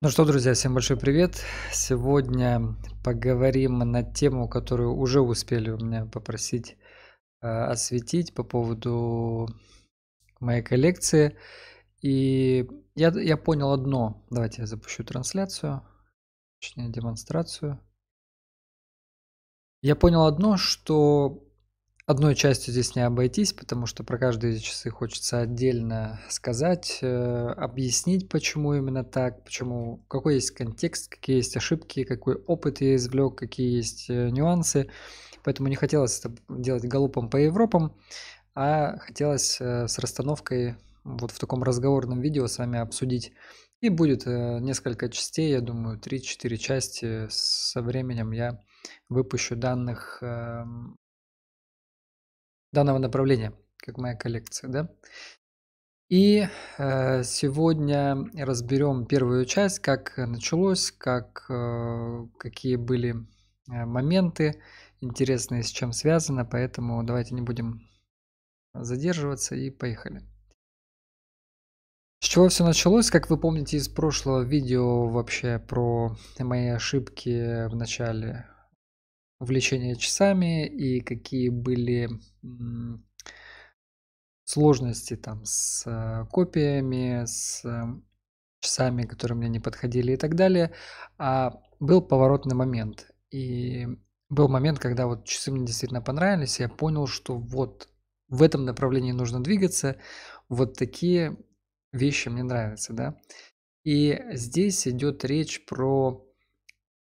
Ну что, друзья, всем большой привет! Сегодня поговорим на тему, которую уже успели у меня попросить э, осветить по поводу моей коллекции. И я, я понял одно. Давайте я запущу трансляцию, точнее демонстрацию. Я понял одно, что Одной частью здесь не обойтись, потому что про каждые часы хочется отдельно сказать, э, объяснить, почему именно так, почему, какой есть контекст, какие есть ошибки, какой опыт я извлек, какие есть э, нюансы. Поэтому не хотелось это делать галопом по Европам, а хотелось э, с расстановкой вот в таком разговорном видео с вами обсудить. И будет несколько частей, я думаю, 3-4 части со временем я выпущу данных эм, данного направления, как моя коллекция, да. И э, сегодня разберем первую часть, как началось, как, э, какие были э, моменты интересные, с чем связано, поэтому давайте не будем задерживаться и поехали. С чего все началось, как вы помните из прошлого видео вообще про мои ошибки в начале увлечение часами и какие были сложности там с э, копиями, с э, часами, которые мне не подходили и так далее. А был поворотный момент. И был момент, когда вот часы мне действительно понравились, и я понял, что вот в этом направлении нужно двигаться, вот такие вещи мне нравятся, да. И здесь идет речь про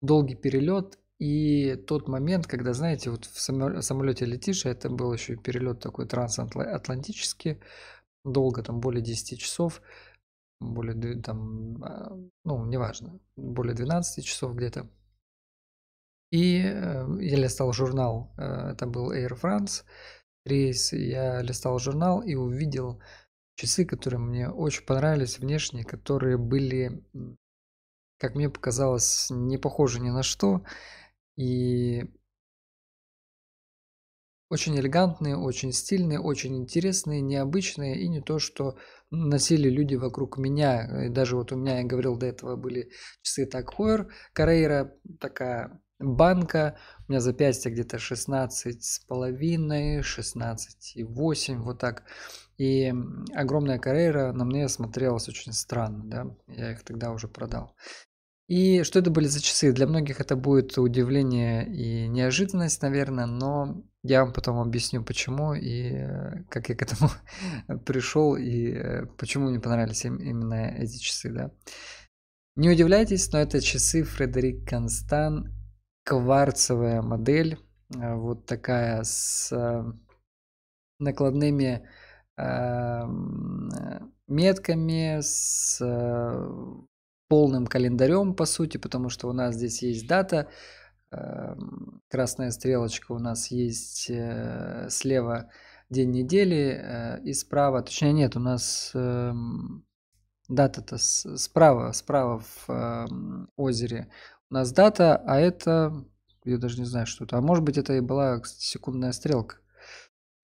долгий перелет и тот момент, когда, знаете, вот в самолете летишь, а это был еще перелет такой трансатлантический, долго, там более 10 часов, более, там, а, ну, неважно, более 12 часов где-то. И э, я листал журнал, э, это был Air France рейс, я листал журнал и увидел часы, которые мне очень понравились внешне, которые были, как мне показалось, не похожи ни на что. И очень элегантные, очень стильные, очень интересные, необычные и не то, что носили люди вокруг меня. И даже вот у меня, я говорил, до этого были часы так Хойер, Карейра, такая банка, у меня запястье где-то 16 с половиной, 16 и 8, вот так. И огромная Карейра на мне смотрелась очень странно, да, я их тогда уже продал. И что это были за часы? Для многих это будет удивление и неожиданность, наверное, но я вам потом объясню, почему и э, как я к этому пришел и э, почему мне понравились именно эти часы, да. Не удивляйтесь, но это часы Фредерик Констан, кварцевая модель, э, вот такая с накладными эм, метками, с полным календарем, по сути, потому что у нас здесь есть дата, эм, красная стрелочка у нас есть э, слева день недели э, и справа, точнее нет, у нас эм, дата-то справа, справа в эм, озере у нас дата, а это, я даже не знаю, что это, а может быть это и была кстати, секундная стрелка.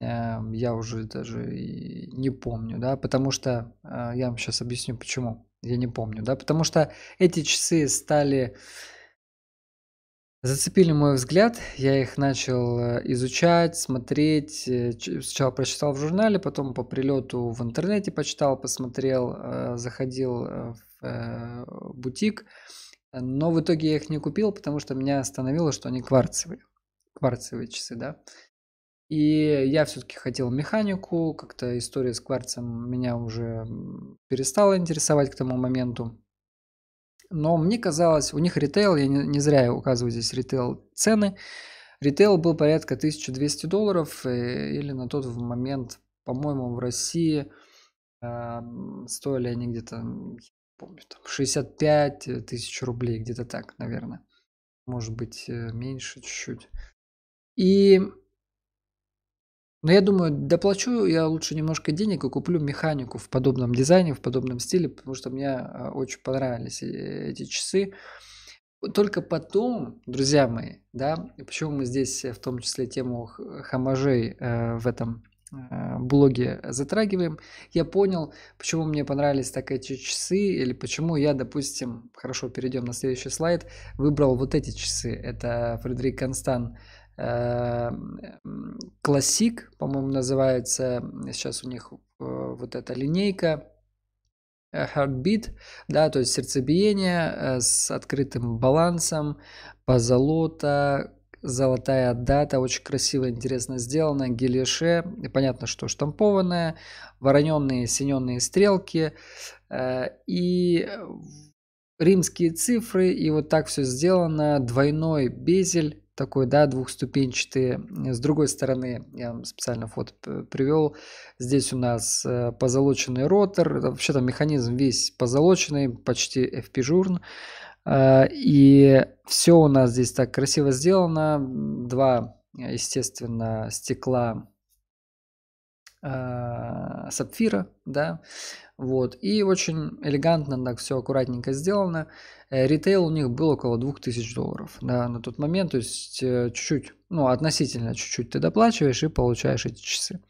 Я уже даже не помню, да, потому что э, я вам сейчас объясню почему я не помню, да, потому что эти часы стали зацепили мой взгляд, я их начал э, изучать, смотреть, э, сначала прочитал в журнале, потом по прилету в интернете почитал, посмотрел, э, заходил в бутик, но в итоге я их не купил, потому что меня остановило, что они кварцевые, кварцевые часы, да, и я все-таки хотел механику, как-то история с кварцем меня уже перестала интересовать к тому моменту. Но мне казалось, у них ритейл, я не, не зря указываю здесь ритейл цены, ритейл был порядка 1200 долларов, э, или на тот момент, по-моему, в России э, стоили они где-то, помню, там 65 тысяч рублей, где-то так, наверное. Может быть, э, меньше чуть-чуть. И но я думаю, доплачу я лучше немножко денег и куплю механику в подобном дизайне, в подобном стиле, потому что мне а, очень понравились э, эти часы. Только потом, друзья мои, да, почему мы здесь э, в том числе тему хаможей э, э, в этом Э, блоге затрагиваем, я понял, почему мне понравились так эти часы, или почему я, допустим, хорошо, перейдем на следующий слайд, выбрал вот эти часы. Это Фредерик Констан э, Классик, по-моему, называется. Сейчас у них э, вот эта линейка heartbeat, да, то есть сердцебиение с открытым балансом, позолота, золотая дата, очень красиво, интересно сделано, гелише, понятно, что штампованное, вороненные синенные стрелки э, и римские цифры, и вот так все сделано, двойной безель, такой, да, двухступенчатый. С другой стороны, я вам специально фото привел, здесь у нас э, позолоченный ротор, вообще там механизм весь позолоченный, почти FP-журн. А, и все у нас здесь так красиво сделано. Два, естественно, стекла а, сапфира, да, вот, и очень элегантно так все аккуратненько сделано. Э, ритейл у них был около 2000 долларов, да, на тот момент, то есть э, чуть-чуть, ну, относительно чуть-чуть ты доплачиваешь и получаешь эти часы.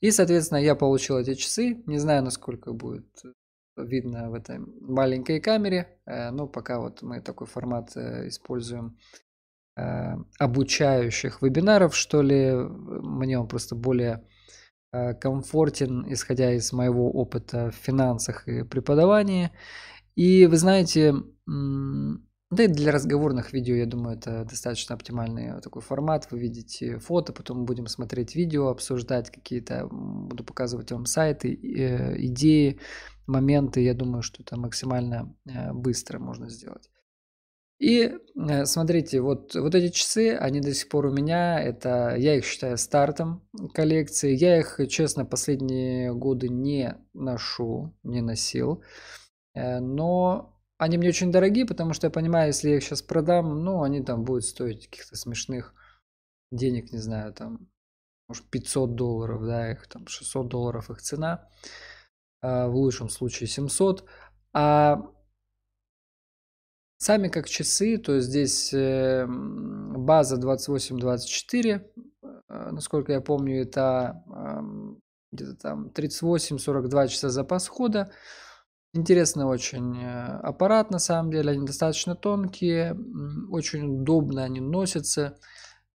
И, соответственно, я получил эти часы, не знаю, насколько будет э, видно в этой маленькой камере. Э, но пока вот мы такой формат э, используем э, обучающих вебинаров, что ли. Мне он просто более комфортен, исходя из моего опыта в финансах и преподавании. И вы знаете, да и для разговорных видео, я думаю, это достаточно оптимальный такой формат. Вы видите фото, потом будем смотреть видео, обсуждать какие-то, буду показывать вам сайты, э, идеи, моменты. Я думаю, что это максимально э, быстро можно сделать. И э, смотрите, вот, вот эти часы, они до сих пор у меня, это я их считаю стартом коллекции. Я их, честно, последние годы не ношу, не носил. Но они мне очень дорогие, потому что я понимаю, если я их сейчас продам, ну, они там будут стоить каких-то смешных денег, не знаю, там, может, 500 долларов, да, их там 600 долларов их цена, а, в лучшем случае 700. А сами как часы, то есть здесь э, база 28-24, а, насколько я помню, это а, где-то там 38-42 часа запас хода. Интересный очень э, аппарат, на самом деле. Они достаточно тонкие, очень удобно они носятся.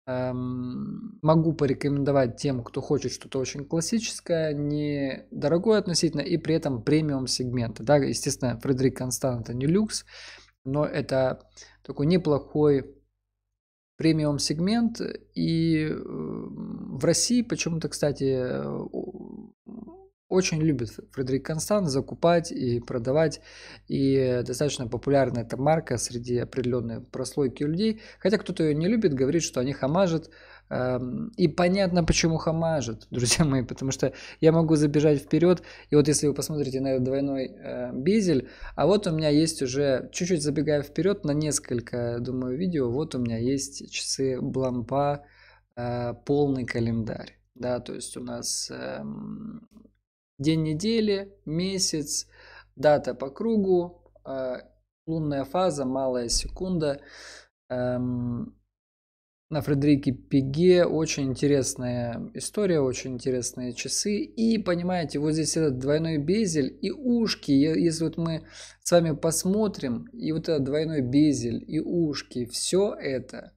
Эм, могу порекомендовать тем, кто хочет что-то очень классическое, недорогое относительно и при этом премиум сегмента. Да, естественно, Фредерик Констант это не люкс, но это такой неплохой премиум сегмент. И э, в России почему-то, кстати, э, очень любит Фредерик Констант закупать и продавать. И достаточно популярна эта марка среди определенной прослойки людей. Хотя кто-то ее не любит, говорит, что они хамажат. Эм, и понятно, почему хамажат, друзья мои, потому что я могу забежать вперед. И вот если вы посмотрите на этот двойной э, безель, а вот у меня есть уже, чуть-чуть забегая вперед на несколько, думаю, видео, вот у меня есть часы Блампа э, полный календарь. Да, то есть у нас эм, день недели, месяц, дата по кругу, э, лунная фаза, малая секунда. Эм, на Фредерике Пиге очень интересная история, очень интересные часы. И понимаете, вот здесь этот двойной безель и ушки. Если вот мы с вами посмотрим, и вот этот двойной безель и ушки, все это –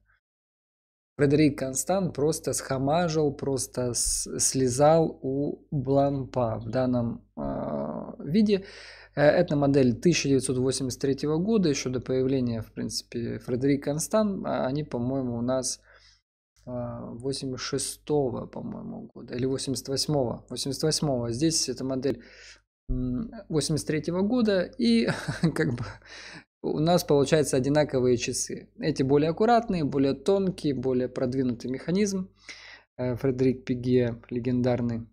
Фредерик Констант просто схамажил, просто слезал у Бланпа в данном а, э, виде. Эта модель 1983 года, еще до появления, в принципе, Фредерик Констан. А они, по-моему, у нас 86-го, а, по-моему, года, или 88-го, 88-го. Здесь эта модель 83 года, и как бы у нас получаются одинаковые часы. Эти более аккуратные, более тонкие, более продвинутый механизм. Э, Фредерик Пиге легендарный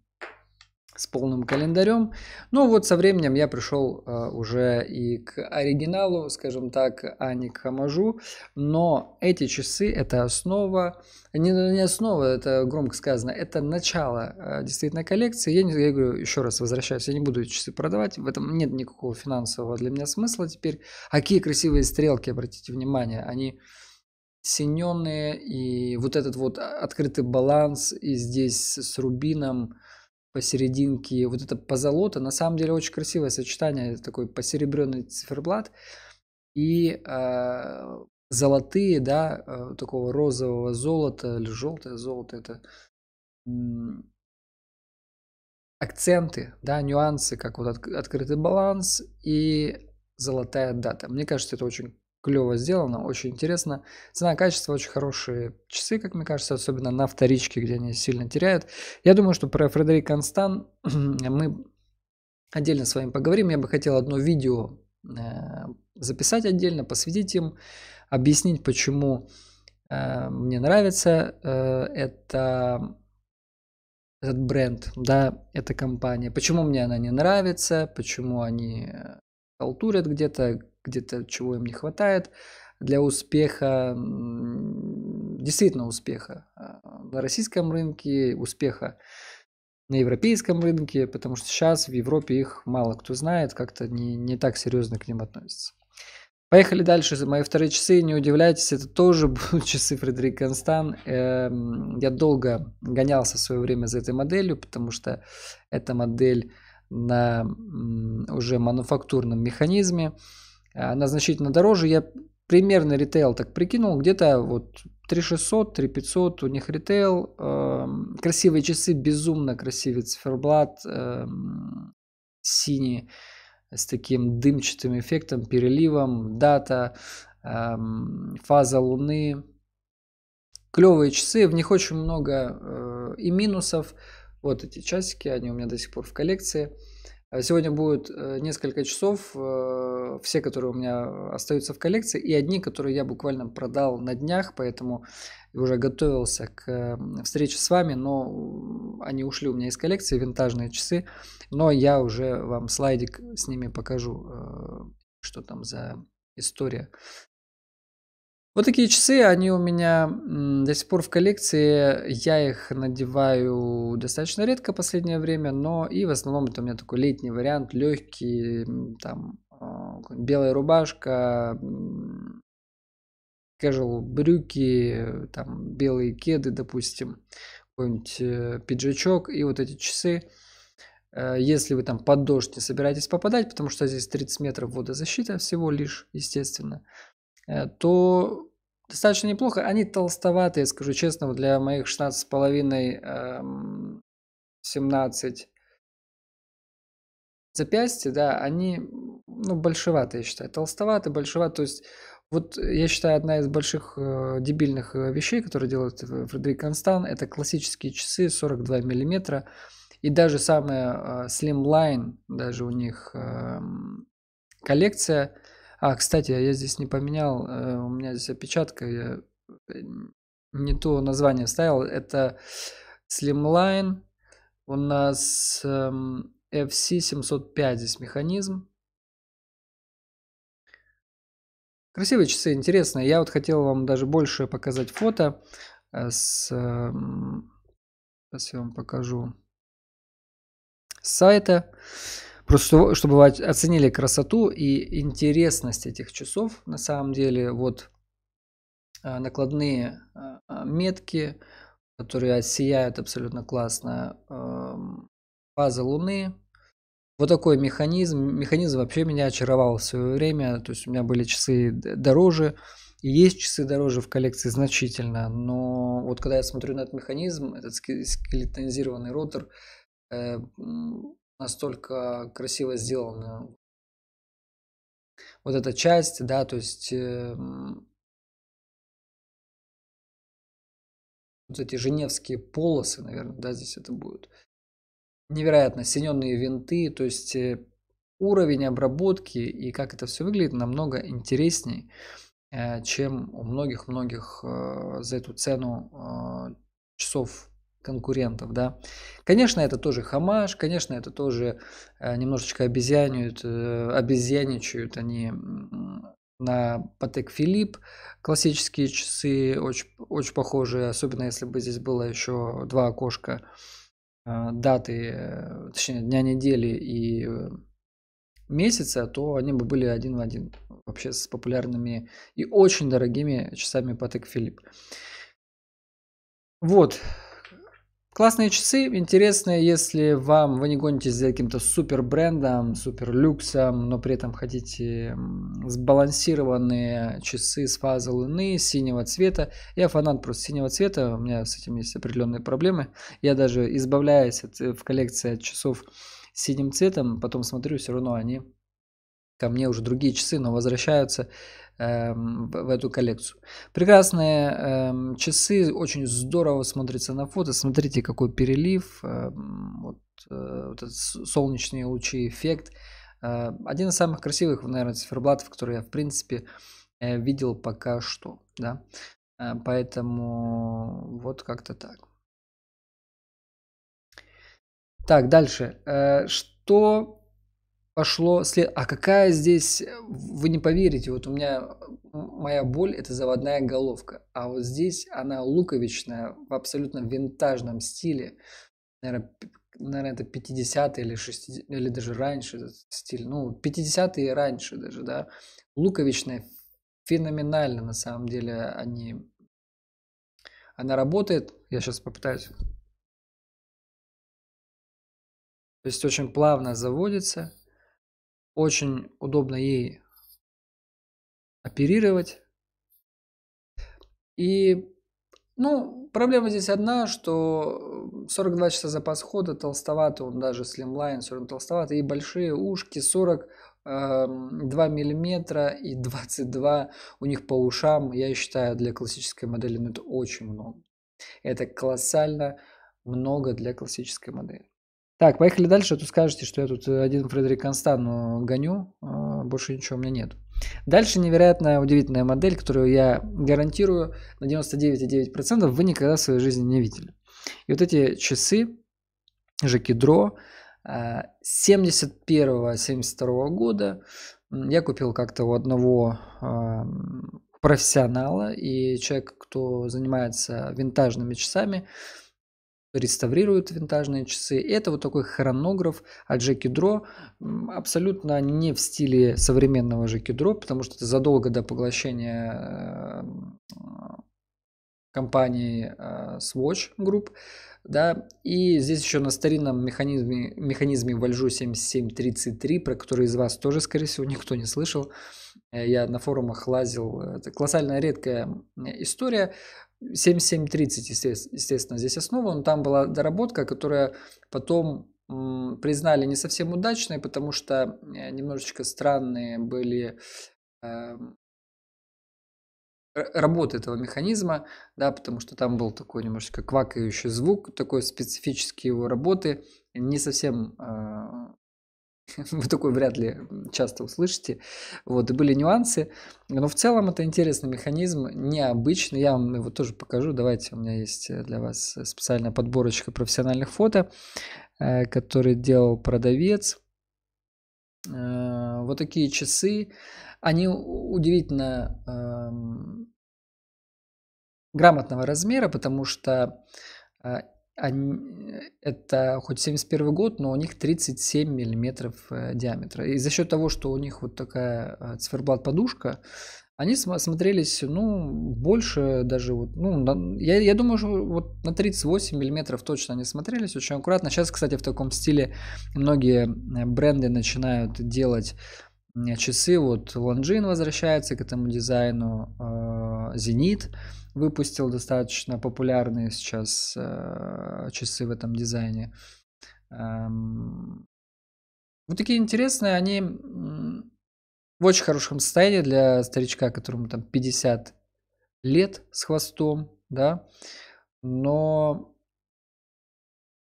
с полным календарем. Но ну, вот со временем я пришел э, уже и к оригиналу, скажем так, а не к хамажу. Но эти часы – это основа, не, не основа, это громко сказано, это начало э, действительно коллекции. Я, не, я говорю, еще раз возвращаюсь, я не буду эти часы продавать, в этом нет никакого финансового для меня смысла теперь. А какие красивые стрелки, обратите внимание, они синенные, и вот этот вот открытый баланс, и здесь с рубином – посерединке. Вот это позолота, на самом деле очень красивое сочетание, такой посеребренный циферблат и э, золотые, да, э, такого розового золота или желтое золото, это м- акценты, да, нюансы, как вот от, открытый баланс и золотая дата. Мне кажется, это очень клево сделано, очень интересно. Цена-качество, очень хорошие часы, как мне кажется, особенно на вторичке, где они сильно теряют. Я думаю, что про Фредерик Констан мы отдельно с вами поговорим. Я бы хотел одно видео э, записать отдельно, посвятить им, объяснить, почему э, мне нравится э, это этот бренд, да, эта компания. Почему мне она не нравится, почему они халтурят где-то, где-то чего им не хватает для успеха, действительно успеха а, на российском рынке, успеха на европейском рынке, потому что сейчас в Европе их мало кто знает, как-то не, не так серьезно к ним относится. Поехали дальше. За мои вторые часы, не удивляйтесь, это тоже будут часы Фредерик Констан. Эм, я долго гонялся в свое время за этой моделью, потому что эта модель на уже мануфактурном механизме. А, она значительно дороже. Я примерно ритейл так прикинул, где-то вот 3600, 3500 у них ритейл. Эм, красивые часы, безумно красивый циферблат, эм, синий, с таким дымчатым эффектом, переливом, дата, эм, фаза луны. Клевые часы, в них очень много э, и минусов. Вот эти часики, они у меня до сих пор в коллекции. Э, сегодня будет э, несколько часов, э, все, которые у меня остаются в коллекции, и одни, которые я буквально продал на днях, поэтому уже готовился к встрече с вами, но они ушли у меня из коллекции, винтажные часы, но я уже вам слайдик с ними покажу, что там за история вот такие часы, они у меня до сих пор в коллекции. Я их надеваю достаточно редко в последнее время, но и в основном это у меня такой летний вариант, легкий, там, а, белая рубашка, casual брюки, там, белые кеды, допустим, какой-нибудь э, пиджачок и вот эти часы. Э, если вы там под дождь не собираетесь попадать, потому что здесь 30 метров водозащита всего лишь, естественно, э, то достаточно неплохо. Они толстоватые, скажу честно, для моих 16,5 эм, 17 запястья, да, они ну, большеватые, я считаю. Толстоватые, большеватые. То есть, вот э, я считаю, одна из больших э, дебильных э, вещей, которые делает э, Фредерик Констан, это классические часы 42 миллиметра. И даже самая э, Slimline, даже у них э, коллекция – а, кстати, я здесь не поменял, э, у меня здесь опечатка, я э, не то название ставил. Это Slimline, у нас эм, FC705 здесь механизм. Красивые часы, интересные. Я вот хотел вам даже больше показать фото. Э, с... Сейчас эм, я вам покажу. С сайта. Просто чтобы вы оценили красоту и интересность этих часов, на самом деле, вот а, накладные а, а, метки, которые сияют абсолютно классно, фаза Луны. Вот такой механизм. Механизм вообще меня очаровал в свое время. То есть у меня были часы дороже. И есть часы дороже в коллекции значительно, но вот когда я смотрю на этот механизм, этот скелетонизированный ротор, э, настолько красиво сделана вот эта часть, да, то есть э, вот эти женевские полосы, наверное, да, здесь это будет. Невероятно, синенные винты, то есть э, уровень обработки и как это все выглядит намного интересней, э, чем у многих-многих э, за эту цену э, часов конкурентов, да. Конечно, это тоже хамаш, конечно, это тоже э, немножечко обезьянивают, э, обезьяничают они на Патек Филипп, классические часы, очень, очень похожие, особенно если бы здесь было еще два окошка э, даты, точнее, дня недели и месяца, то они бы были один в один вообще с популярными и очень дорогими часами Патек Филипп. Вот, Классные часы, интересные, если вам вы не гонитесь за каким-то супер брендом, супер люксом, но при этом хотите сбалансированные часы с фазы луны, синего цвета. Я фанат просто синего цвета, у меня с этим есть определенные проблемы. Я даже избавляюсь от, э, в коллекции от часов с синим цветом, потом смотрю, все равно они ко мне уже другие часы, но возвращаются Эм, в эту коллекцию. Прекрасные эм, часы, очень здорово смотрится на фото. Смотрите, какой перелив, эм, вот, э, вот этот солнечные лучи эффект. Э, один из самых красивых, наверное, циферблатов, которые я, в принципе, э, видел пока что. Да? Поэтому вот как-то так. Так, дальше. Что пошло след... А какая здесь... Э, вы не поверите, вот у меня... Моя боль – это заводная головка. А вот здесь она луковичная, в абсолютно винтажном стиле. Наверное, наверное, это 50-е или 60 или даже раньше этот стиль. Ну, 50-е и раньше даже, да. Луковичная феноменально, на самом деле, они... Она работает. Я сейчас попытаюсь. То есть очень плавно заводится. Очень удобно ей оперировать. И, ну, проблема здесь одна, что 42 э, часа запас хода, толстоватый он даже, slimline, все равно толстоватый, и большие ушки, 42 эм, миллиметра и 22 у них по ушам, я считаю, для классической модели ну, это очень много. Это колоссально много для классической модели. Так, поехали дальше, а то скажете, что я тут э, один Фредерик Констану э, гоню, э, больше ничего у меня нет. Дальше невероятная, удивительная модель, которую я гарантирую на 99,9% вы никогда в своей жизни не видели. И вот эти часы Жакидро 71-72 года я купил как-то у одного профессионала и человек, кто занимается винтажными часами, реставрируют винтажные часы. это вот такой хронограф от Джеки Дро, абсолютно не в стиле современного Джеки Дро, потому что это задолго до поглощения э, компании э, Swatch Group, да, и здесь еще на старинном механизме, механизме Вальжу 7733, про который из вас тоже, скорее всего, никто не слышал, э, я на форумах лазил, это колоссально редкая история, 7730, естественно, здесь основа, но там была доработка, которая потом признали не совсем удачной, потому что э, немножечко странные были эм, работы этого механизма, да, потому что там был такой немножечко квакающий звук, такой специфический его работы, не совсем э, Вы такой вряд ли часто услышите. Вот, и были нюансы. Но в целом это интересный механизм, необычный. Я вам его тоже покажу. Давайте, у меня есть э, для вас специальная подборочка профессиональных фото, э, которые делал продавец. Э, вот такие часы. Они удивительно эм, грамотного размера, потому что они, это хоть 71 год, но у них 37 миллиметров э, диаметра. И за счет того, что у них вот такая э, циферблат-подушка, они смотрелись, ну, больше даже вот, ну, на, я, я думаю, что вот на 38 миллиметров точно они смотрелись очень аккуратно. Сейчас, кстати, в таком стиле многие э, бренды начинают делать Э, часы, вот Longines возвращается к этому дизайну, Зенит э, выпустил достаточно популярные сейчас э, часы в этом дизайне. Вот эм, ну, такие интересные, они в очень хорошем состоянии для старичка, которому там 50 лет с хвостом, да, но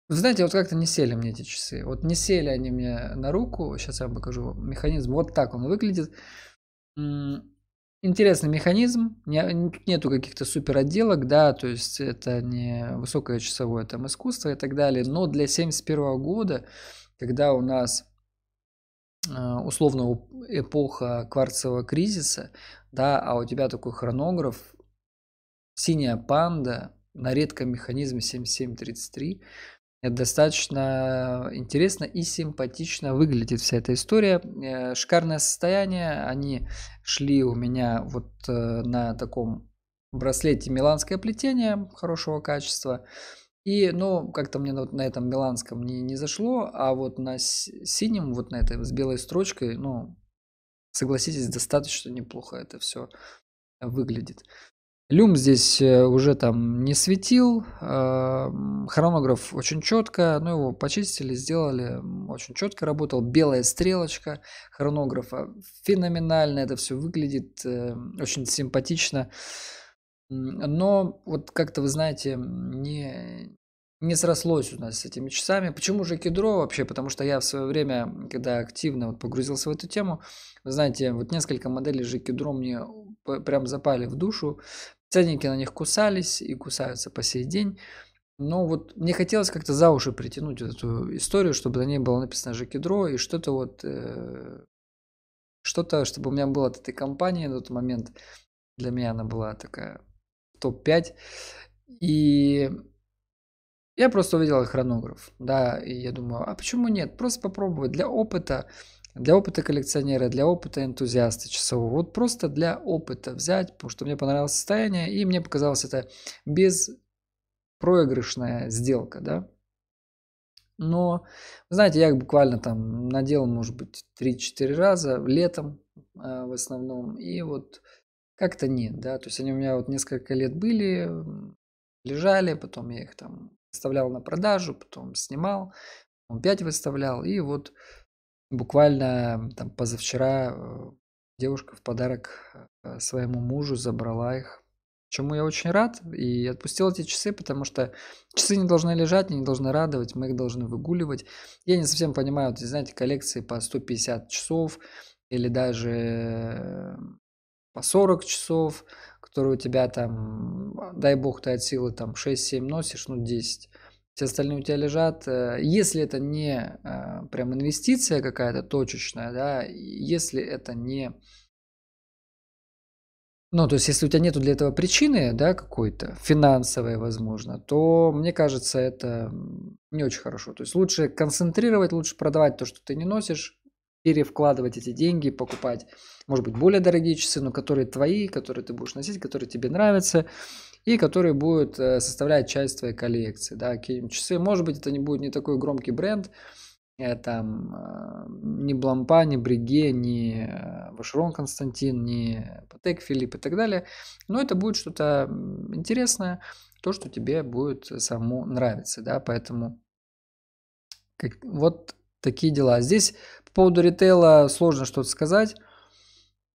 ну, знаете, вот как-то не сели мне эти часы. Вот не сели они мне на руку. Сейчас я вам покажу механизм. Вот так он выглядит. Интересный механизм. Нету каких-то супер отделок, да, то есть это не высокое часовое там искусство и так далее. Но для 71 года, когда у нас э, условно эпоха кварцевого кризиса, да, а у тебя такой хронограф, синяя панда на редком механизме 7733, это достаточно интересно и симпатично выглядит вся эта история. Э, шикарное состояние. Они шли у меня вот э, на таком браслете миланское плетение хорошего качества. И, ну, как-то мне вот на этом миланском не, не зашло, а вот на синем, вот на этой с белой строчкой, ну, согласитесь, достаточно неплохо это все выглядит. Люм здесь э, уже там не светил, а, хронограф очень четко, но ну, его почистили, сделали, очень четко работал, белая стрелочка хронографа, феноменально это все выглядит, э, очень симпатично, но вот как-то, вы знаете, не, не срослось у нас с этими часами. Почему же кедро вообще? Потому что я в свое время, когда активно вот погрузился в эту тему, вы знаете, вот несколько моделей же кедро мне э, прям запали в душу, Ценники на них кусались и кусаются по сей день. Но вот мне хотелось как-то за уши притянуть вот эту историю, чтобы на ней было написано Жекидро и что-то вот... Э, что-то, чтобы у меня было от этой компании на тот момент. Для меня она была такая топ-5. И я просто увидел хронограф, да, и я думаю, а почему нет? Просто попробовать для опыта для опыта коллекционера, для опыта энтузиаста часового. Вот просто для опыта взять, потому что мне понравилось состояние, и мне показалось это безпроигрышная сделка, да. Но, знаете, я буквально там надел, может быть, 3-4 раза летом э, в основном, и вот как-то нет, да, то есть они у меня вот несколько лет были, лежали, потом я их там выставлял на продажу, потом снимал, опять выставлял, и вот Буквально там позавчера э, девушка в подарок э, своему мужу забрала их. Чему я очень рад и отпустил эти часы, потому что часы не должны лежать, они не должны радовать, мы их должны выгуливать. Я не совсем понимаю, вот, знаете, коллекции по 150 часов или даже э, по 40 часов, которые у тебя там, дай бог, ты от силы там 6-7 носишь, ну 10 все остальные у тебя лежат. Э, если это не а, прям инвестиция какая-то точечная, да, если это не... Ну, то есть, если у тебя нету для этого причины, да, какой-то, финансовой, возможно, то, мне кажется, это не очень хорошо. То есть, лучше концентрировать, лучше продавать то, что ты не носишь, перевкладывать эти деньги, покупать, может быть, более дорогие часы, но которые твои, которые ты будешь носить, которые тебе нравятся, и который будет э, составлять часть твоей коллекции, да, какие-нибудь часы. Может быть, это не будет не такой громкий бренд, э, там э, не Блампа, не Бриге, не Вашерон Константин, не Патек Филипп и так далее. Но это будет что-то интересное, то, что тебе будет самому нравиться, да, поэтому как, вот такие дела. Здесь по поводу ритейла сложно что-то сказать,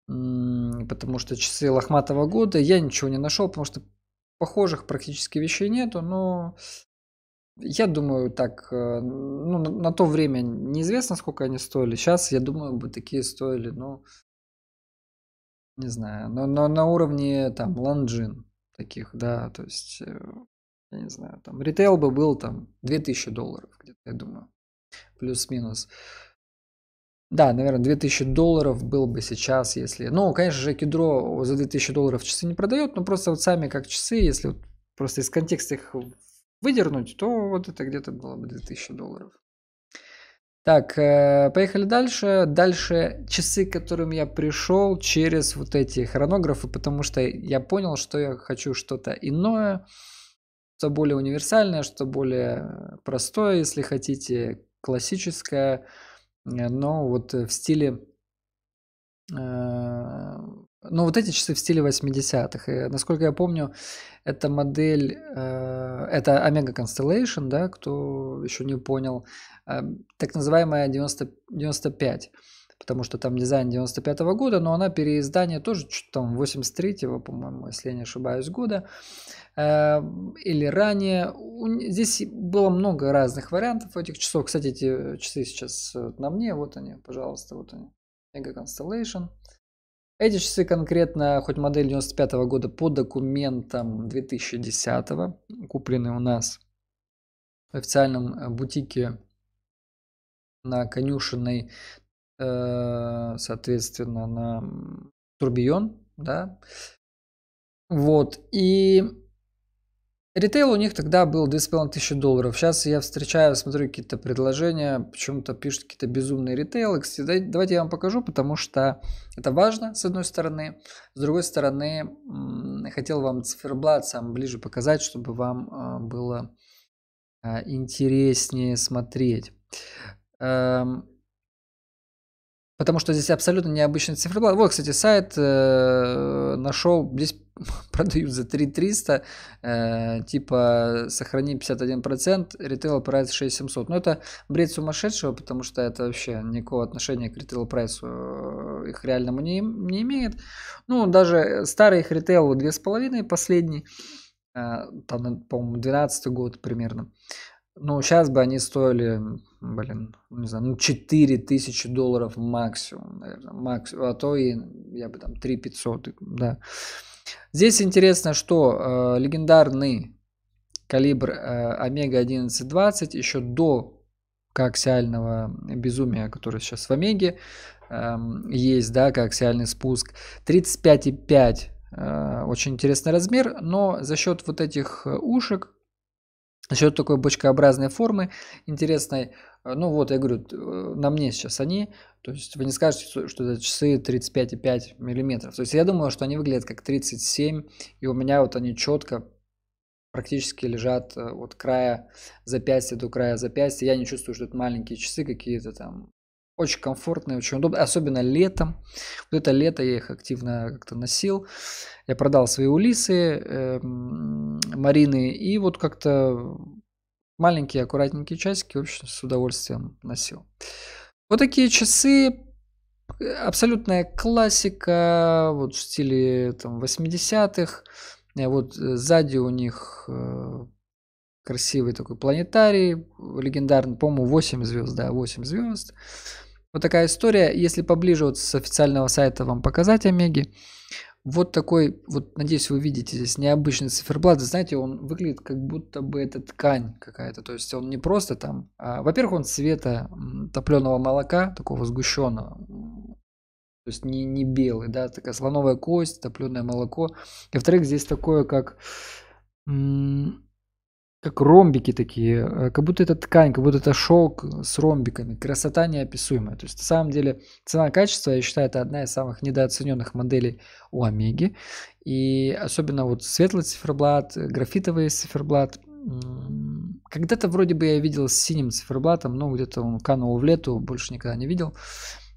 потому что часы лохматого года я ничего не нашел, потому что похожих практически вещей нету, но я думаю, так, э, ну, на, на то время неизвестно, сколько они стоили. Сейчас, я думаю, бы такие стоили, ну, не знаю, но, но на уровне, там, ланджин таких, да, то есть, э, я не знаю, там, ритейл бы был, там, 2000 долларов где-то, я думаю, плюс-минус. Да, наверное, 2000 долларов был бы сейчас, если... Ну, конечно же, кедро за 2000 долларов часы не продает, но просто вот сами как часы, если вот просто из контекста их выдернуть, то вот это где-то было бы 2000 долларов. Так, э, поехали дальше. Дальше часы, к которым я пришел через вот эти хронографы, потому что я понял, что я хочу что-то иное, что более универсальное, что более простое, если хотите, классическое. Э, но вот э, в стиле... Э, ну, вот эти часы в стиле 80-х. И, насколько я помню, эта модель, это Omega Constellation, да, кто еще не понял, так называемая 90, 95 потому что там дизайн 95 -го года, но она переиздание тоже что-то там 83-го, по-моему, если я не ошибаюсь, года э, или ранее. Здесь было много разных вариантов этих часов. Кстати, эти э, часы сейчас э, на мне, вот они, пожалуйста, вот они. Mega Constellation. Эти часы конкретно, хоть модель 95 -го года по документам 2010 -го, куплены у нас в официальном бутике на конюшенной Э, соответственно, на Турбион, да. Вот, и ритейл у них тогда был 2500 долларов. Сейчас я встречаю, смотрю какие-то предложения, почему-то пишут какие-то безумные ритейлы. Кстати, давайте я вам покажу, потому что это важно, с одной стороны. С другой стороны, хотел вам циферблат сам ближе показать, чтобы вам а, было а, интереснее смотреть. Эм, Потому что здесь абсолютно необычный циферблат. Вот, кстати, сайт э, нашел, здесь продают за 3300, э, типа сохрани 51%, ритейл прайс 6700. Но это бред сумасшедшего, потому что это вообще никакого отношения к ритейл прайсу э, их реальному не, не имеет. Ну, даже старый их ритейл 2,5 последний, э, там, по-моему, 12 год примерно. Ну, сейчас бы они стоили, блин, не знаю, ну, 4 тысячи долларов максимум, наверное, максимум, а то и я бы там 3 500, да. Здесь интересно, что э, легендарный калибр э, Омега-1120 еще до коаксиального безумия, который сейчас в Омеге э, есть, да, коаксиальный спуск, 35,5 э, очень интересный размер, но за счет вот этих э, ушек Насчет такой бочкообразной формы интересной, э, ну вот я говорю, э, на мне сейчас они, то есть вы не скажете, что это часы 35,5 мм. То есть я думаю, что они выглядят как 37, и у меня вот они четко практически лежат э, от края запястья до края запястья. Я не чувствую, что это маленькие часы какие-то там очень комфортные, очень удобные, особенно летом. Вот это лето я их активно как-то носил. Я продал свои улисы э, эм, Марины и вот как-то маленькие аккуратненькие часики, в общем, с удовольствием носил. Вот такие часы, абсолютная классика, вот в стиле там 80-х. Э, вот э, сзади у них э, красивый такой планетарий, легендарный, по-моему, 8 звезд, да, 8 звезд. Вот такая история. Если поближе вот с официального сайта вам показать Омеги, вот такой, вот надеюсь вы видите здесь необычный циферблат. Знаете, он выглядит как будто бы это ткань какая-то. То есть он не просто там... А, во-первых, он цвета топленого молока, такого сгущенного. То есть не, не белый, да, такая слоновая кость, топленое молоко. И во-вторых, здесь такое, как как ромбики такие, э, как будто это ткань, как будто это шелк с ромбиками. Красота неописуемая. То есть, на самом деле, цена-качество, я считаю, это одна из самых недооцененных моделей у Омеги. И особенно вот светлый циферблат, графитовый циферблат. Когда-то вроде бы я видел с синим циферблатом, но где-то он канул в лету, больше никогда не видел.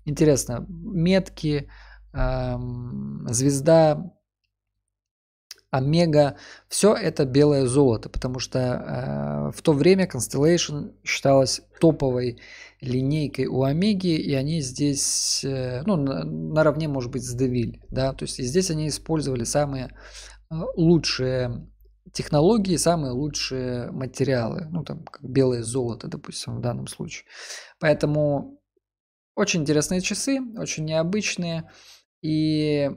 Интересно, метки, эм, звезда, Омега, все это белое золото, потому что э, в то время Constellation считалась топовой линейкой у Омеги, и они здесь, э, ну, на, наравне, может быть, с Девиль, да, то есть и здесь они использовали самые э, лучшие технологии, самые лучшие материалы, ну, там, как белое золото, допустим, в данном случае. Поэтому очень интересные часы, очень необычные, и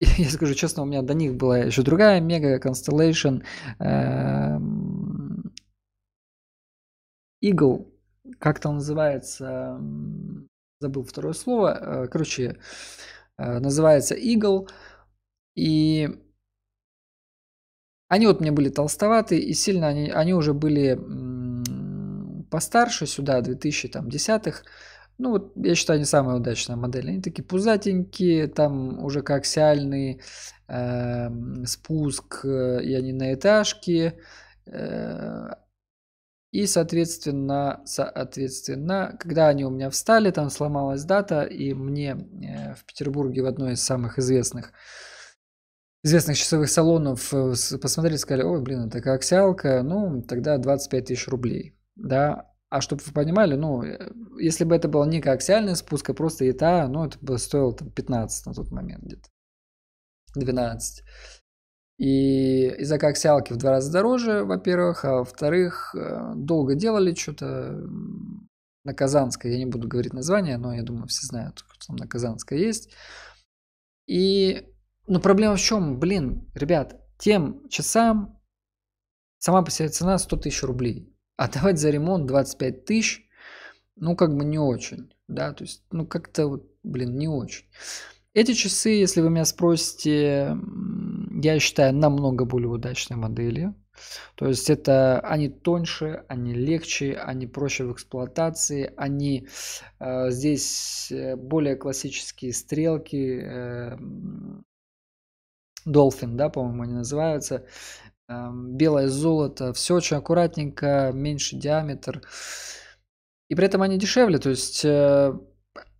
я скажу честно, у меня до них была еще другая мега Constellation эм, Eagle, как там называется, эм, забыл второе слово, э, короче, э, называется Eagle, и они вот мне были толстоваты, и сильно они, они уже были постарше сюда, 2010-х, ну вот, я считаю, не самая удачная модель. Они такие пузатенькие, там уже коаксиальный эм, э, спуск, и они на этажке. Э, и, соответственно, соответственно, когда они у меня встали, там сломалась дата, и мне э, в Петербурге в одной из самых известных известных часовых салонов э, посмотрели, сказали, ой, блин, это коаксиалка, ну, тогда 25 тысяч рублей, да, а чтобы вы понимали, ну, э, если бы это был не коаксиальный спуск, а просто ИТА, ну, это бы стоило там 15 на тот момент где-то. 12. И из-за коаксиалки в два раза дороже, во-первых, а во-вторых, э, долго делали что-то на Казанской, я не буду говорить название, но я думаю, все знают, что там на Казанской есть. И, ну, проблема в чем, блин, ребят, тем часам сама по себе цена 100 тысяч рублей отдавать за ремонт 25 тысяч, ну, как бы не очень, да, то есть, ну, как-то, вот, блин, не очень. Эти часы, если вы меня спросите, я считаю, намного более удачные модели. То есть это они тоньше, они легче, они проще в эксплуатации, они э, здесь э, более классические стрелки, э, Dolphin, да, по-моему, они называются белое золото, все очень аккуратненько, меньше диаметр. И при этом они дешевле, то есть э,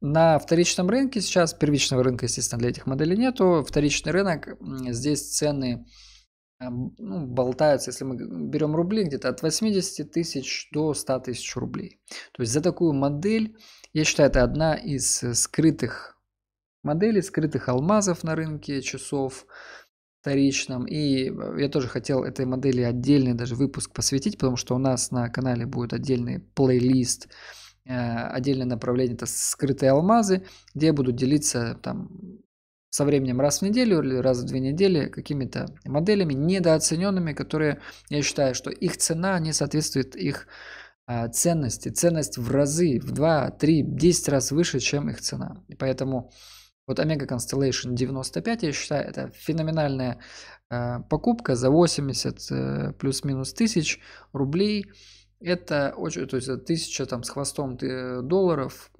на вторичном рынке сейчас, первичного рынка, естественно, для этих моделей нету, вторичный рынок, здесь цены ну, болтаются, если мы берем рубли, где-то от 80 тысяч до 100 тысяч рублей. То есть за такую модель, я считаю, это одна из э, скрытых моделей, скрытых алмазов на рынке часов, вторичном. И э, я тоже хотел этой модели отдельный даже выпуск посвятить, потому что у нас на канале будет отдельный плейлист, э, отдельное направление, это скрытые алмазы, где я буду делиться там со временем раз в неделю или раз в две недели какими-то моделями недооцененными, которые я считаю, что их цена не соответствует их а, ценности. Ценность в разы, в 2, 3, 10 раз выше, чем их цена. И поэтому вот Omega Constellation 95, я считаю, это феноменальная э, покупка за 80 э, плюс-минус тысяч рублей. Это очень, то есть это тысяча там с хвостом э, долларов,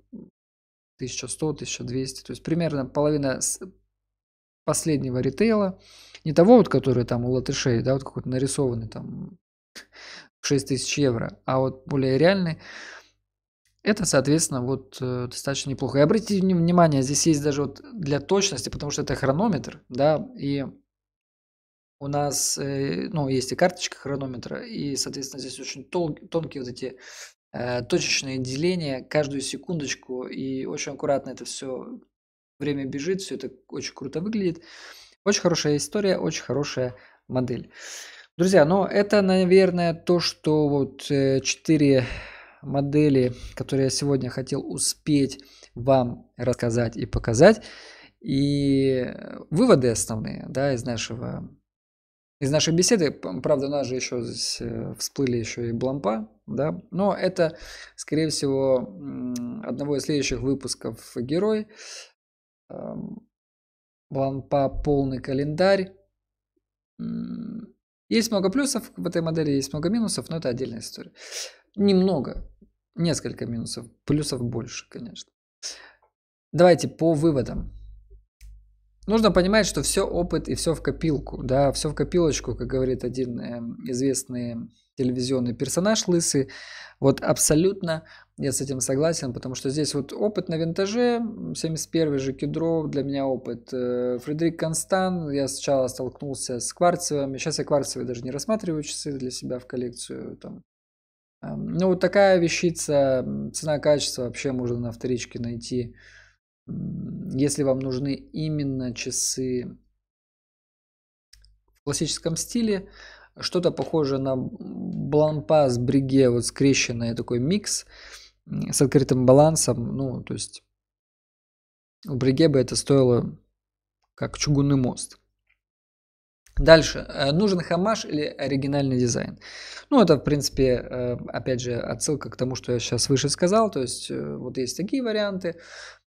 1100, 1200, то есть примерно половина последнего ритейла. Не того вот, который там у латышей, да, вот какой-то нарисованный там 6000 евро, а вот более реальный это, соответственно, вот э, достаточно неплохо. И обратите внимание, здесь есть даже вот для точности, потому что это хронометр, да, и у нас, э, ну, есть и карточка хронометра, и, соответственно, здесь очень тол- тонкие вот эти э, точечные деления, каждую секундочку, и очень аккуратно это все время бежит, все это очень круто выглядит. Очень хорошая история, очень хорошая модель. Друзья, ну это, наверное, то, что вот 4 э, модели, которые я сегодня хотел успеть вам рассказать и показать. И выводы основные да, из нашего из нашей беседы, правда, у нас же еще здесь э, всплыли еще и Блампа, да, но это, скорее всего, одного из следующих выпусков «Герой». Эм, Блампа – полный календарь. Есть много плюсов в этой модели, есть много минусов, но это отдельная история немного, несколько минусов, плюсов больше, конечно. Давайте по выводам. Нужно понимать, что все опыт и все в копилку, да, все в копилочку, как говорит один эм, известный телевизионный персонаж лысый. Вот абсолютно я с этим согласен, потому что здесь вот опыт на винтаже, 71 же Кедров для меня опыт. Э, Фредерик Констан, я сначала столкнулся с кварцевыми, сейчас я кварцевые даже не рассматриваю часы для себя в коллекцию, там Эм, ну, вот такая вещица, цена-качество вообще можно на вторичке найти. Если вам нужны именно часы в классическом стиле, что-то похожее на бланпас, бриге, вот скрещенный такой микс с открытым балансом, ну, то есть в бриге бы это стоило как чугунный мост – Дальше. Э, нужен хамаш или оригинальный дизайн? Ну, это, в принципе, э, опять же, отсылка к тому, что я сейчас выше сказал. То есть, э, вот есть такие варианты.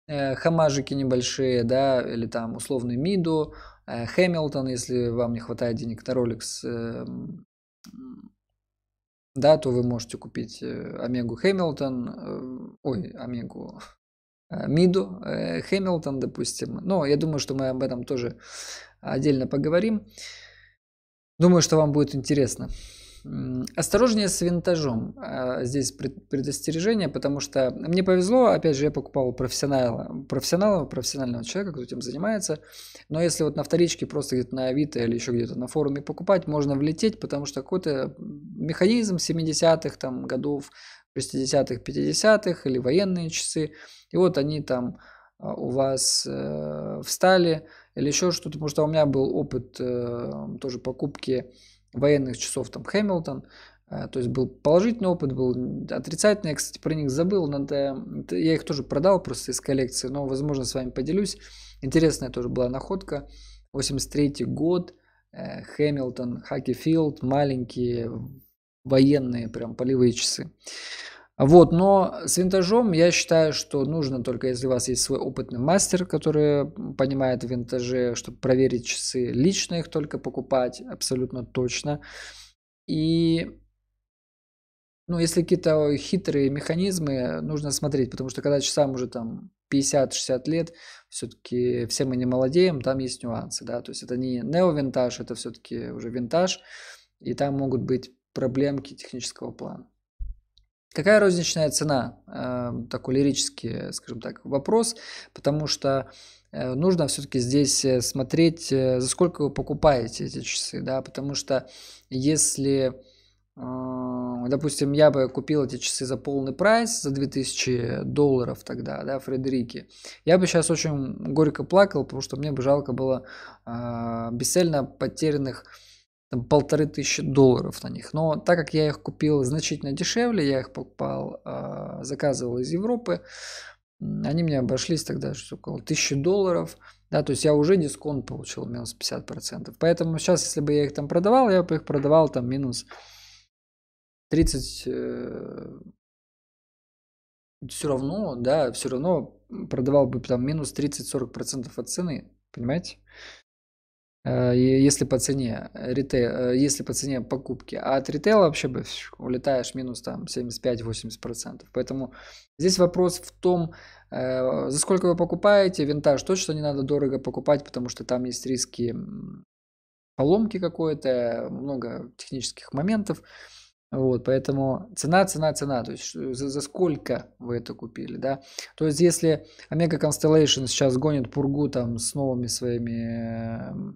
Хамажики небольшие, да, или там условный миду, Хэмилтон, если вам не хватает денег на Rolex, да, то вы можете купить Омегу Хэмилтон, ой, Омегу, Э, Миду, э, Хэмилтон, допустим. Но я думаю, что мы об этом тоже отдельно поговорим. Думаю, что вам будет интересно. Осторожнее с винтажом. Э, здесь предостережение, потому что мне повезло, опять же, я покупал профессионала, профессионала, профессионального человека, кто этим занимается. Но если вот на вторичке просто где-то на Авито или еще где-то на форуме покупать, можно влететь, потому что какой-то механизм 70-х там, годов 60-х, 50-х или военные часы. И вот они там э, у вас э, встали или еще что-то, потому что у меня был опыт э, тоже покупки военных часов там Хэмилтон, э, то есть был положительный опыт, был отрицательный, я, кстати, про них забыл, надо, я их тоже продал просто из коллекции, но, возможно, с вами поделюсь. Интересная тоже была находка, 83 год, э, Хэмилтон, хаки филд маленькие военные прям полевые часы. Вот, но с винтажом я считаю, что нужно только, если у вас есть свой опытный мастер, который понимает винтажи, чтобы проверить часы, лично их только покупать абсолютно точно. И ну, если какие-то хитрые механизмы, нужно смотреть, потому что когда часам уже там 50-60 лет, все-таки все мы не молодеем, там есть нюансы, да, то есть это не нео-винтаж, это все-таки уже винтаж, и там могут быть проблемки технического плана. Какая розничная цена? Эм, такой лирический, скажем так, вопрос, потому что э, нужно все-таки здесь э, смотреть, э, за сколько вы покупаете эти часы, да, потому что если, допустим, я бы купил эти часы за полный прайс, за 2000 долларов тогда, да, Фредерике, я бы сейчас очень горько плакал, потому что мне бы жалко было бесцельно потерянных там, полторы тысячи долларов на них. Но так как я их купил значительно дешевле, я их покупал, э, заказывал из Европы, они мне обошлись тогда что около тысячи долларов, да, то есть я уже дисконт получил минус 50%. Поэтому сейчас, если бы я их там продавал, я бы их продавал там минус 30, э, все равно, да, все равно продавал бы там минус 30-40% от цены, понимаете? Э, если по цене э, ритейл, э, если по цене покупки, а от ритейла вообще бы улетаешь минус там 75-80%. Поэтому здесь вопрос в том, за сколько вы покупаете винтаж, точно не надо дорого покупать, потому что там есть риски поломки какой-то, много технических моментов. Вот, поэтому цена, цена, цена, то есть за, за сколько вы это купили, да. То есть если Omega Constellation сейчас гонит пургу там с новыми своими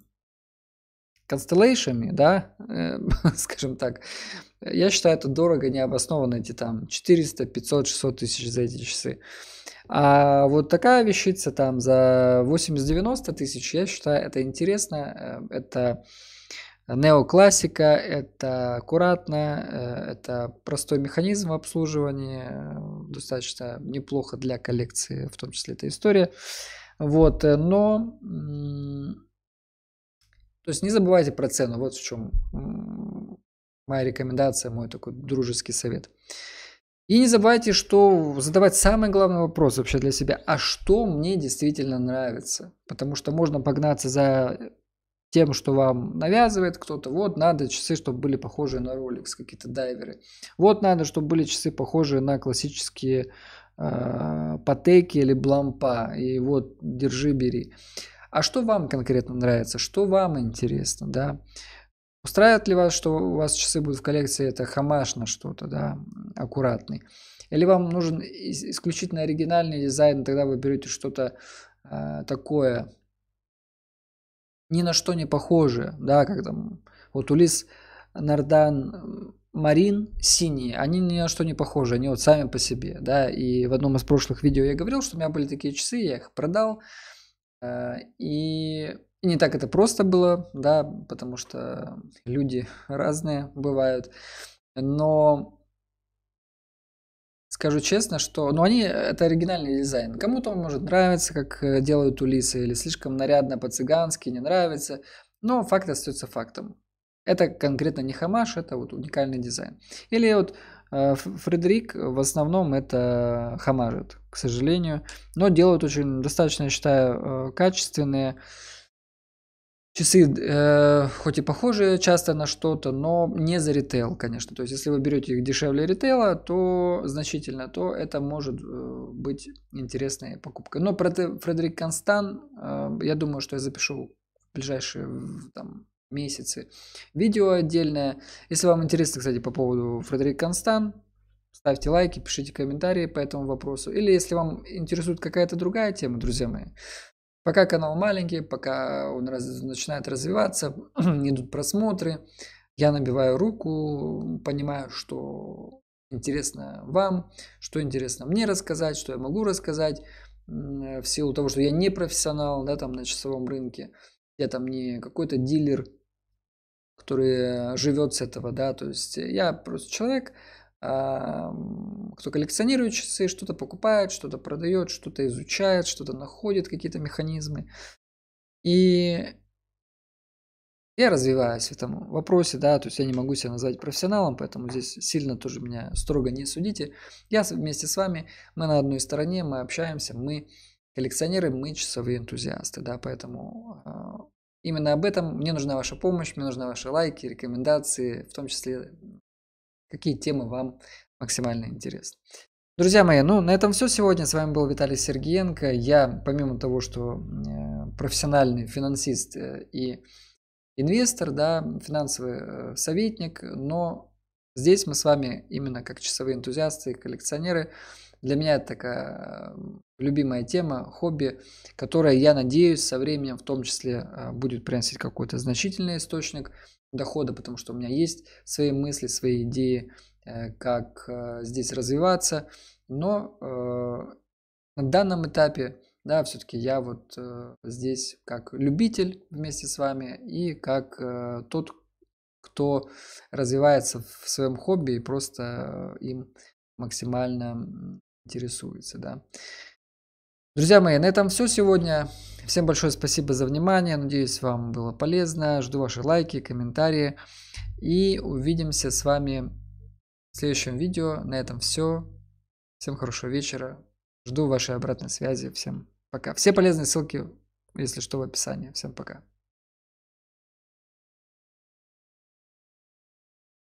констеллейшами, да, э, скажем так, я считаю, это дорого, необоснованно эти там 400, 500, 600 тысяч за эти часы. А вот такая вещица там за 80-90 тысяч, я считаю, это интересно, э, это неоклассика, это аккуратно, э, это простой механизм обслуживания, достаточно неплохо для коллекции, в том числе эта история. Вот, но то есть не забывайте про цену. Вот в чем моя рекомендация, мой такой дружеский совет. И не забывайте, что задавать самый главный вопрос вообще для себя, а что мне действительно нравится? Потому что можно погнаться за тем, что вам навязывает кто-то. Вот надо часы, чтобы были похожие на Rolex, какие-то дайверы. Вот надо, чтобы были часы похожие на классические э, а, патеки или блампа. И вот держи, бери. Э, а что вам конкретно нравится, что вам интересно, да. Устраивает ли вас, что у вас часы будут в коллекции, это хамаш на что-то, да, аккуратный. Или вам нужен исключительно оригинальный дизайн, тогда вы берете что-то э, такое, ни на что не похожее, да, как там, вот Улис Нардан Марин синие, они ни на что не похожи, они вот сами по себе, да, и в одном из прошлых видео я говорил, что у меня были такие часы, я их продал, Э, и не так это просто было, да, потому что люди разные бывают. Но скажу честно, что... Ну, они... Это оригинальный дизайн. Кому-то он может нравиться, как э, делают улицы, или слишком нарядно по-цыгански, не нравится. Но факт остается фактом. Это конкретно не хамаш, это вот уникальный дизайн. Или вот Э, Фредерик в основном это хамажит, к сожалению. Но делают очень достаточно, я считаю, э, качественные часы, э, хоть и похожие часто на что-то, но не за ритейл, конечно. То есть, если вы берете их дешевле ритейла, то значительно, то это может э, быть интересная покупка. Но про Фредерик Констан, э, я думаю, что я запишу в ближайшие там, месяцы. Видео отдельное. Если вам интересно, кстати, по поводу Фредерик Констан, ставьте лайки, пишите комментарии по этому вопросу. Или если вам интересует какая-то другая тема, друзья мои, пока канал маленький, пока он раз, начинает развиваться, идут просмотры, я набиваю руку, понимаю, что интересно вам, что интересно мне рассказать, что я могу рассказать в силу того, что я не профессионал да, там, на часовом рынке я там не какой-то дилер, который э, живет с этого, да, то есть э, я просто человек, а, кто коллекционирует часы, что-то покупает, что-то продает, что-то изучает, что-то находит, какие-то механизмы. И я развиваюсь в этом вопросе, да, то есть я не могу себя назвать профессионалом, поэтому здесь сильно тоже меня строго не судите. Я вместе с вами, мы на одной стороне, мы общаемся, мы коллекционеры, мы часовые энтузиасты, да, поэтому э, именно об этом мне нужна ваша помощь, мне нужны ваши лайки, рекомендации, в том числе какие темы вам максимально интересны. Друзья мои, ну на этом все сегодня. С вами был Виталий Сергеенко. Я, помимо того, что э, профессиональный финансист э, и инвестор, да, финансовый советник, но здесь мы с вами именно как часовые энтузиасты и коллекционеры – для меня это такая любимая тема, хобби, которое, я надеюсь, со временем в том числе а, будет приносить какой-то значительный источник дохода, потому что у меня есть свои мысли, свои идеи, э, как э, здесь развиваться. Но э, на данном этапе, да, все-таки я вот здесь как любитель вместе с вами и как тот, кто развивается в своем хобби и просто им максимально интересуется, да. Друзья мои, на этом все сегодня. Всем большое спасибо за внимание. Надеюсь, вам было полезно. Жду ваши лайки, комментарии. И увидимся с вами в следующем видео. На этом все. Всем хорошего вечера. Жду вашей обратной связи. Всем пока. Все полезные ссылки, если что, в описании. Всем пока.